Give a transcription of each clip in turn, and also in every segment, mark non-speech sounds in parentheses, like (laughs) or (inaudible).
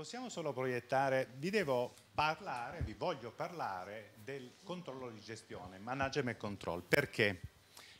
Possiamo solo proiettare, vi devo parlare, vi voglio parlare del controllo di gestione, management control. Perché?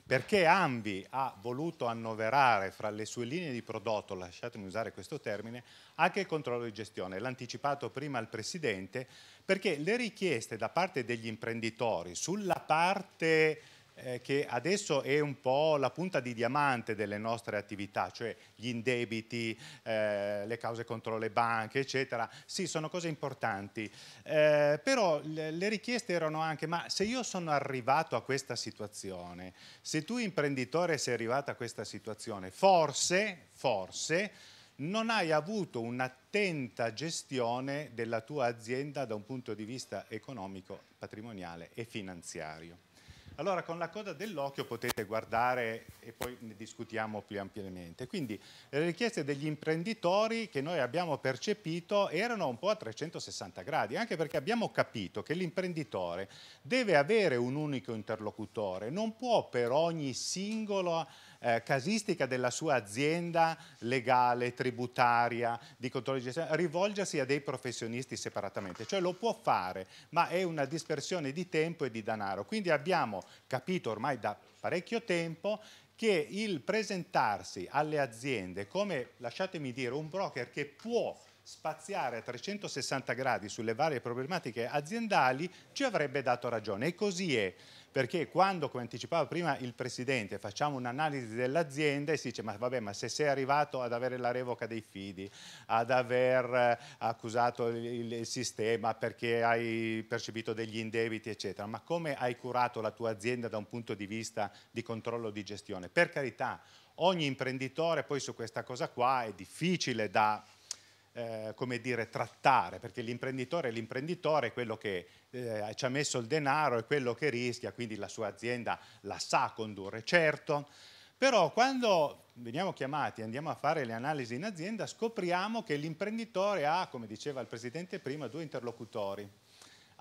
Perché Ambi ha voluto annoverare fra le sue linee di prodotto, lasciatemi usare questo termine, anche il controllo di gestione. L'ha anticipato prima il Presidente, perché le richieste da parte degli imprenditori sulla parte eh, che adesso è un po' la punta di diamante delle nostre attività, cioè gli indebiti, eh, le cause contro le banche, eccetera. Sì, sono cose importanti, eh, però le, le richieste erano anche, ma se io sono arrivato a questa situazione, se tu imprenditore sei arrivato a questa situazione, forse, forse, non hai avuto un'attenta gestione della tua azienda da un punto di vista economico, patrimoniale e finanziario. Allora con la coda dell'occhio potete guardare e poi ne discutiamo più ampiamente. Quindi le richieste degli imprenditori che noi abbiamo percepito erano un po' a 360 gradi, anche perché abbiamo capito che l'imprenditore deve avere un unico interlocutore, non può per ogni singolo eh, casistica della sua azienda legale, tributaria, di controllo di gestione, rivolgersi a dei professionisti separatamente, cioè lo può fare, ma è una dispersione di tempo e di denaro. Quindi abbiamo capito ormai da parecchio tempo che il presentarsi alle aziende come, lasciatemi dire, un broker che può spaziare a 360 gradi sulle varie problematiche aziendali ci avrebbe dato ragione e così è perché quando, come anticipava prima il Presidente, facciamo un'analisi dell'azienda e si dice ma vabbè ma se sei arrivato ad avere la revoca dei fidi, ad aver eh, accusato il, sistema perché hai percepito degli indebiti eccetera, ma come hai curato la tua azienda da un punto di vista di controllo di gestione? Per carità, ogni imprenditore poi su questa cosa qua è difficile da eh, come dire, trattare, perché l'imprenditore è l'imprenditore, è quello che eh, ci ha messo il denaro, è quello che rischia, quindi la sua azienda la sa condurre, certo, però quando veniamo chiamati, e andiamo a fare le analisi in azienda, scopriamo che l'imprenditore ha, come diceva il Presidente prima, due interlocutori.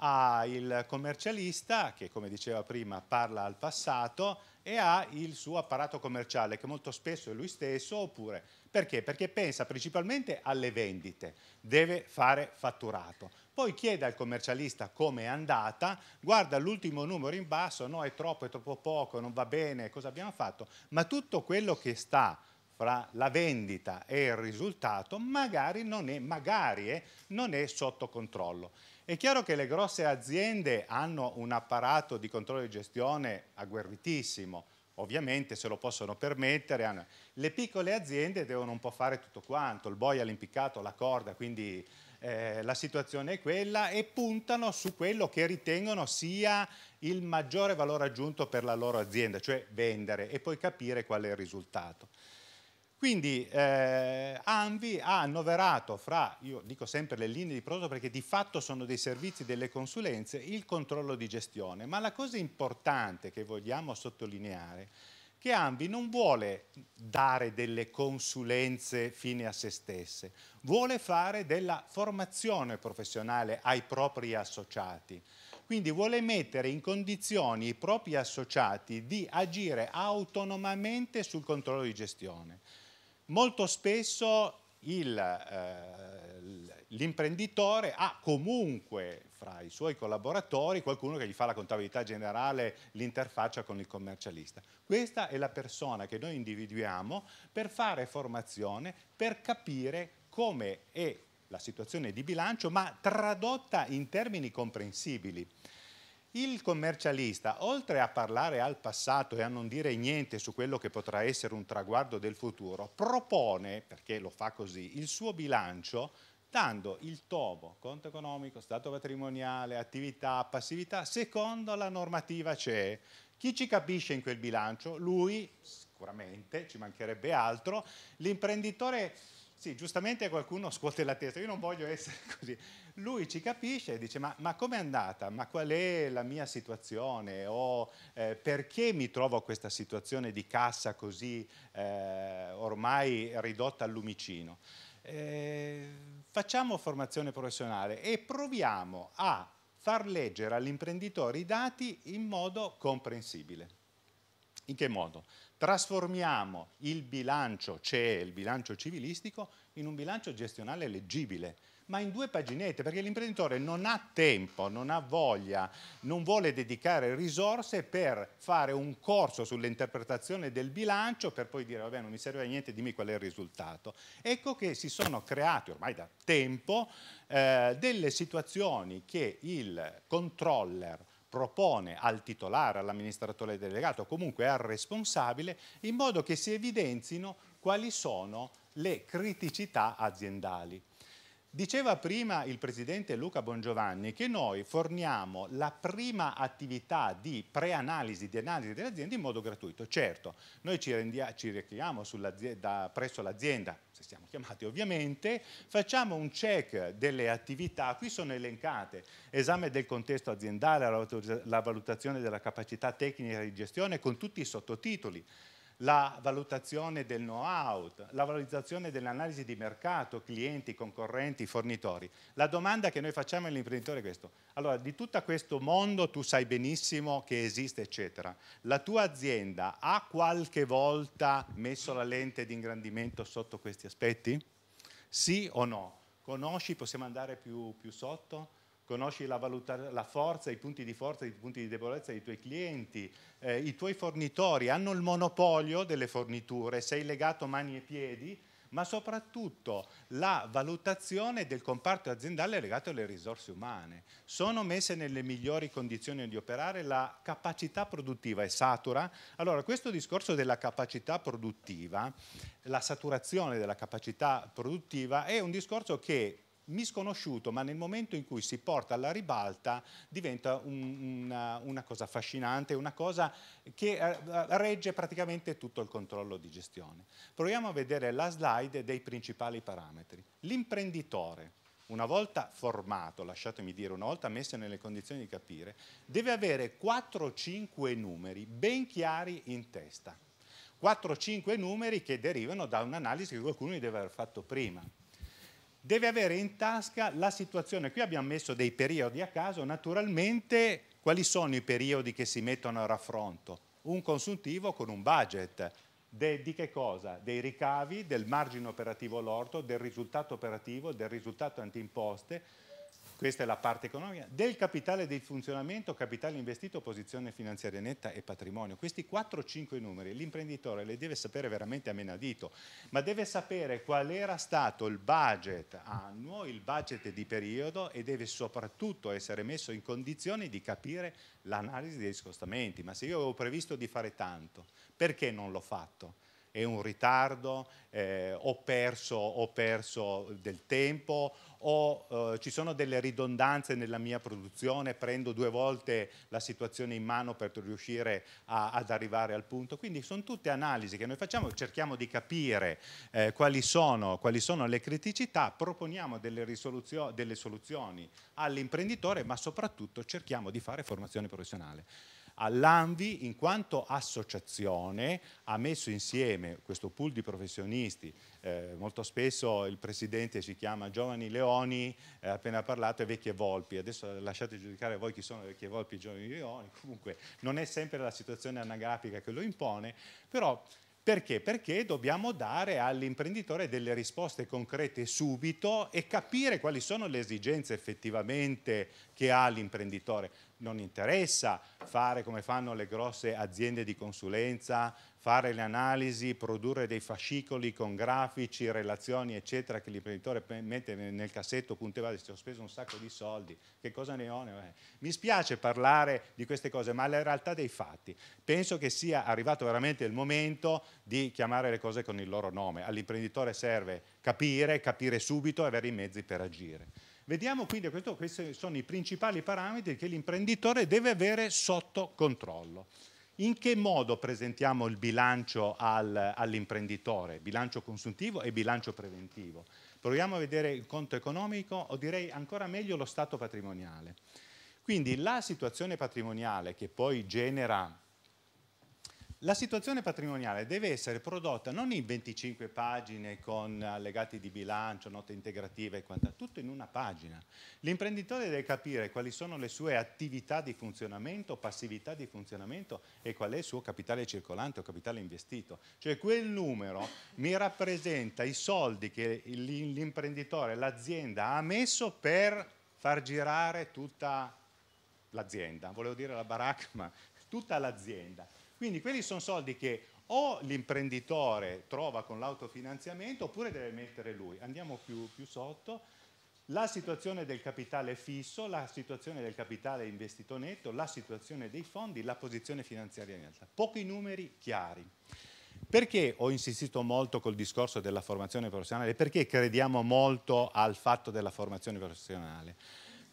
Ha il commercialista che, come diceva prima, parla al passato e ha il suo apparato commerciale che molto spesso è lui stesso oppure perché? Perché pensa principalmente alle vendite, deve fare fatturato. Poi chiede al commercialista come è andata, guarda l'ultimo numero in basso, no è troppo, è troppo poco, non va bene, cosa abbiamo fatto, ma tutto quello che sta fra la vendita e il risultato magari non è, magari è, non è sotto controllo. È chiaro che le grosse aziende hanno un apparato di controllo di gestione agguerritissimo, ovviamente se lo possono permettere. Hanno... Le piccole aziende devono un po' fare tutto quanto, il boia, l'impiccato, la corda, quindi eh, la situazione è quella e puntano su quello che ritengono sia il maggiore valore aggiunto per la loro azienda, cioè vendere e poi capire qual è il risultato. Quindi eh, Anvi ha annoverato fra, io dico sempre le linee di prodotto perché di fatto sono dei servizi, delle consulenze, il controllo di gestione, ma la cosa importante che vogliamo sottolineare è che Anvi non vuole dare delle consulenze fine a se stesse, vuole fare della formazione professionale ai propri associati. Quindi vuole mettere in condizioni i propri associati di agire autonomamente sul controllo di gestione molto spesso eh, l'imprenditore eh, ha comunque fra i suoi collaboratori qualcuno che gli fa la contabilità generale, l'interfaccia con il commercialista. Questa è la persona che noi individuiamo per fare formazione, per capire come è la situazione di bilancio, ma tradotta in termini comprensibili. Il commercialista, oltre a parlare al passato e a non dire niente su quello che potrà essere un traguardo del futuro, propone, perché lo fa così, il suo bilancio dando il tomo, conto economico, stato patrimoniale, attività, passività, secondo la normativa CE. Chi ci capisce in quel bilancio? Lui, sicuramente, ci mancherebbe altro. L'imprenditore, sì, giustamente qualcuno scuote la testa, io non voglio essere (laughs) così lui ci capisce e dice ma, ma com'è andata? Ma qual è la mia situazione? O eh, perché mi trovo a questa situazione di cassa così eh, ormai ridotta al lumicino? Eh, facciamo formazione professionale e proviamo a far leggere all'imprenditore i dati in modo comprensibile. In che modo? Trasformiamo il bilancio CE, il bilancio civilistico, in un bilancio gestionale leggibile ma in due paginette, perché l'imprenditore non ha tempo, non ha voglia, non vuole dedicare risorse per fare un corso sull'interpretazione del bilancio per poi dire, vabbè, non mi serve a niente, dimmi qual è il risultato. Ecco che si sono creati ormai da tempo eh, delle situazioni che il controller propone al titolare, all'amministratore delegato, comunque al responsabile, in modo che si evidenzino quali sono le criticità aziendali. Diceva prima il presidente Luca Bongiovanni che noi forniamo la prima attività di preanalisi, di analisi dell'azienda in modo gratuito. Certo, noi ci, rendia, ci rechiamo presso l'azienda, se siamo chiamati ovviamente, facciamo un check delle attività, qui sono elencate, esame del contesto aziendale, la valutazione della capacità tecnica di gestione con tutti i sottotitoli la valutazione del know-how, la valorizzazione dell'analisi di mercato, clienti, concorrenti, fornitori. La domanda che noi facciamo all'imprenditore è questa. Allora, di tutto questo mondo tu sai benissimo che esiste, eccetera. La tua azienda ha qualche volta messo la lente di ingrandimento sotto questi aspetti? Sì o no? Conosci, possiamo andare più, più sotto? conosci la, valuta, la, forza, i punti di forza, i punti di debolezza dei tuoi clienti, eh, i tuoi fornitori hanno il monopolio delle forniture, sei legato mani e piedi, ma soprattutto la valutazione del comparto aziendale è legata alle risorse umane. Sono messe nelle migliori condizioni di operare, la capacità produttiva è satura. Allora, questo discorso della capacità produttiva, la saturazione della capacità produttiva, è un discorso che misconosciuto, ma nel momento in cui si porta alla ribalta diventa un, una, una, cosa affascinante, una cosa che eh, eh, regge praticamente tutto il controllo di gestione. Proviamo a vedere la slide dei principali parametri. L'imprenditore, una volta formato, lasciatemi dire, una volta messo nelle condizioni di capire, deve avere 4-5 numeri ben chiari in testa. 4-5 numeri che derivano da un'analisi che qualcuno deve aver fatto prima deve avere in tasca la situazione. Qui abbiamo messo dei periodi a caso, naturalmente quali sono i periodi che si mettono a raffronto? Un consuntivo con un budget. De, di che cosa? Dei ricavi, del margine operativo lordo, del risultato operativo, del risultato antiimposte, questa è la parte economica, del capitale di funzionamento, capitale investito, posizione finanziaria netta e patrimonio. Questi 4-5 numeri l'imprenditore le deve sapere veramente a menadito, ma deve sapere qual era stato il budget annuo, il budget di periodo e deve soprattutto essere messo in condizione di capire l'analisi dei scostamenti. Ma se io avevo previsto di fare tanto, perché non l'ho fatto? è un ritardo, eh, ho, perso, ho, perso, del tempo, o eh, ci sono delle ridondanze nella mia produzione, prendo due volte la situazione in mano per riuscire a, ad arrivare al punto. Quindi sono tutte analisi che noi facciamo, cerchiamo di capire eh, quali, sono, quali, sono, le criticità, proponiamo delle, delle soluzioni all'imprenditore, ma soprattutto cerchiamo di fare formazione professionale all'ANVI in quanto associazione ha messo insieme questo pool di professionisti, eh, molto spesso il presidente si chiama Giovani Leone, leoni, eh, appena parlato, e vecchie volpi. Adesso lasciate giudicare voi chi sono le vecchie volpi e i giovani leoni. Comunque non è sempre la situazione anagrafica che lo impone, però perché? Perché dobbiamo dare all'imprenditore delle risposte concrete subito e capire quali sono le esigenze effettivamente che ha l'imprenditore non interessa fare come fanno le grosse aziende di consulenza, fare le analisi, produrre dei fascicoli con grafici, relazioni, eccetera, che l'imprenditore mette nel cassetto, punto e ho speso un sacco di soldi, che cosa ne ho? Eh". Mi spiace parlare di queste cose, ma la realtà dei fatti, penso che sia arrivato veramente il momento di chiamare le cose con il loro nome, all'imprenditore serve capire, capire subito e avere i mezzi per agire. Vediamo quindi, questo, questi sono i principali parametri che l'imprenditore deve avere sotto controllo. In che modo presentiamo il bilancio al, all'imprenditore? Bilancio consuntivo e bilancio preventivo. Proviamo a vedere il conto economico o direi ancora meglio lo stato patrimoniale. Quindi la situazione patrimoniale che poi genera la situazione patrimoniale deve essere prodotta non in 25 pagine con allegati di bilancio, note integrative e quant'altro, tutto in una pagina. L'imprenditore deve capire quali sono le sue attività di funzionamento, passività di funzionamento e qual è il suo capitale circolante o capitale investito. Cioè quel numero mi rappresenta i soldi che l'imprenditore, l'azienda ha messo per far girare tutta l'azienda. Volevo dire la baracca, ma tutta l'azienda quindi quelli sono soldi che o l'imprenditore trova con l'autofinanziamento oppure deve mettere lui. Andiamo più, più, sotto. La situazione del capitale fisso, la situazione del capitale investito netto, la situazione dei fondi, la posizione finanziaria in alta. Pochi numeri chiari. Perché ho insistito molto col discorso della formazione professionale? Perché crediamo molto al fatto della formazione professionale?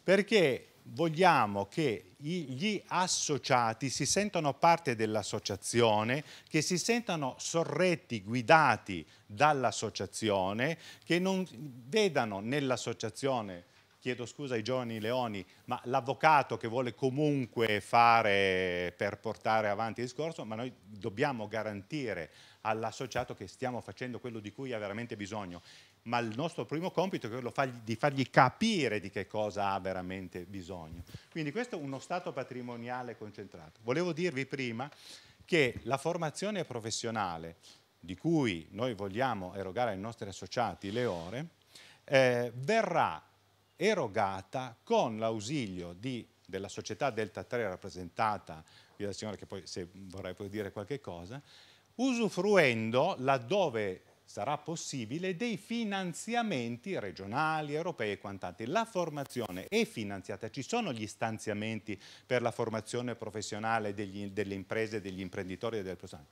Perché vogliamo che gli associati si sentano parte dell'associazione, che si sentano sorretti, guidati dall'associazione, che non vedano nell'associazione chiedo scusa ai giovani leoni, ma l'avvocato che vuole comunque fare per portare avanti il discorso, ma noi dobbiamo garantire all'associato che stiamo facendo quello di cui ha veramente bisogno ma il nostro primo compito è quello di fargli capire di che cosa ha veramente bisogno. Quindi questo è uno stato patrimoniale concentrato. Volevo dirvi prima che la formazione professionale di cui noi vogliamo erogare ai nostri associati le ore, eh, verrà erogata con l'ausilio di, della società Delta 3 rappresentata, io la signora che poi se vorrei poi dire qualche cosa, usufruendo laddove sarà possibile dei finanziamenti regionali, europei e quant'altro. La formazione è finanziata, ci sono gli stanziamenti per la formazione professionale degli, delle imprese, degli imprenditori e delle persone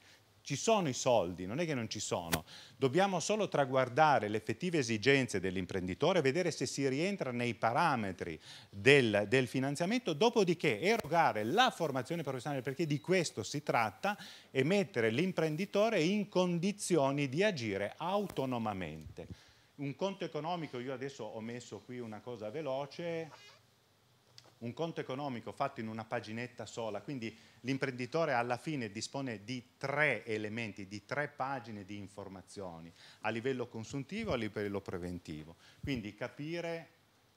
ci sono i soldi, non è che non ci sono. Dobbiamo solo traguardare le effettive esigenze dell'imprenditore, vedere se si rientra nei parametri del, del, finanziamento, dopodiché erogare la formazione professionale, perché di questo si tratta, e mettere l'imprenditore in condizioni di agire autonomamente. Un conto economico, io adesso ho messo qui una cosa veloce, un conto economico fatto in una paginetta sola, quindi l'imprenditore alla fine dispone di tre elementi, di tre pagine di informazioni a livello consuntivo e a livello preventivo. Quindi capire,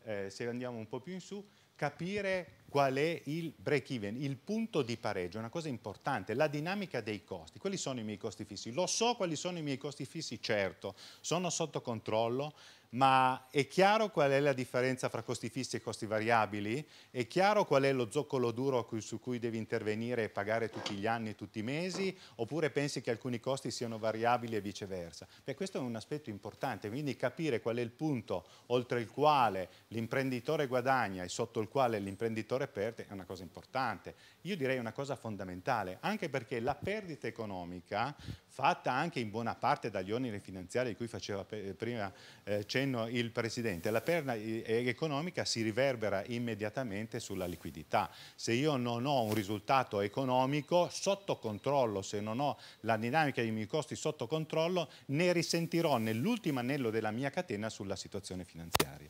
eh, se andiamo un po' più in su, capire qual è il break even, il punto di pareggio, una cosa importante, la dinamica dei costi, quali sono i miei costi fissi, lo so quali sono i miei costi fissi, certo, sono sotto controllo, ma è chiaro qual è la differenza fra costi fissi e costi variabili? È chiaro qual è lo zoccolo duro su cui devi intervenire e pagare tutti gli anni e tutti i mesi? Oppure pensi che alcuni costi siano variabili e viceversa? Beh, questo è un aspetto importante, quindi capire qual è il punto oltre il quale l'imprenditore guadagna e sotto il quale l'imprenditore fattore perdite è una cosa importante. Io direi una cosa fondamentale, anche perché la perdita economica, fatta anche in buona parte dagli oneri finanziari di cui faceva prima eh, cenno il Presidente, la perdita eh, economica si riverbera immediatamente sulla liquidità. Se io non ho un risultato economico sotto controllo, se non ho la dinamica dei miei costi sotto controllo, ne risentirò nell'ultimo anello della mia catena sulla situazione finanziaria.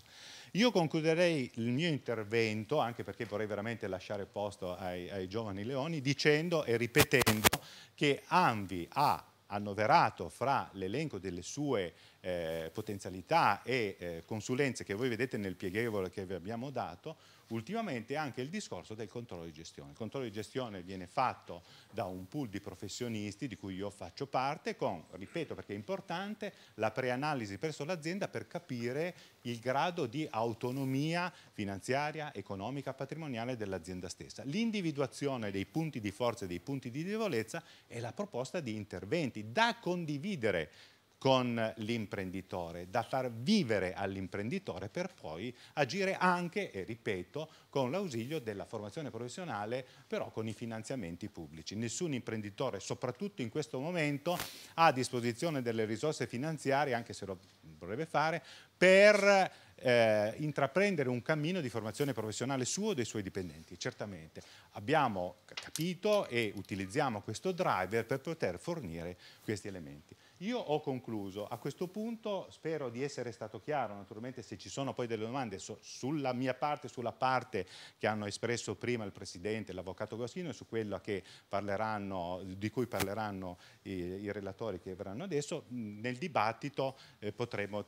Io concluderei il mio intervento, anche perché vorrei veramente lasciare posto ai, ai giovani leoni, dicendo e ripetendo che Anvi ha annoverato fra l'elenco delle sue eh, potenzialità e eh, consulenze che voi vedete nel pieghevole che vi abbiamo dato, ultimamente anche il discorso del controllo di gestione. Il controllo di gestione viene fatto da un pool di professionisti di cui io faccio parte con, ripeto perché è importante, la preanalisi presso l'azienda per capire il grado di autonomia finanziaria, economica, patrimoniale dell'azienda stessa. L'individuazione dei punti di forza e dei punti di debolezza e la proposta di interventi da condividere con l'imprenditore, da far vivere all'imprenditore per poi agire anche, e ripeto, con l'ausilio della formazione professionale, però con i finanziamenti pubblici. Nessun imprenditore, soprattutto in questo momento, ha a disposizione delle risorse finanziarie, anche se lo vorrebbe fare, per eh, intraprendere un cammino di formazione professionale suo o dei suoi dipendenti. Certamente abbiamo capito e utilizziamo questo driver per poter fornire questi elementi. Io ho concluso, a questo punto spero di essere stato chiaro, naturalmente se ci sono poi delle domande so, sulla mia parte, sulla parte che hanno espresso prima il Presidente, l'Avvocato Gossino e su quella di cui parleranno i, i, relatori che verranno adesso, nel dibattito eh, potremo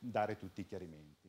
dare tutti i chiarimenti.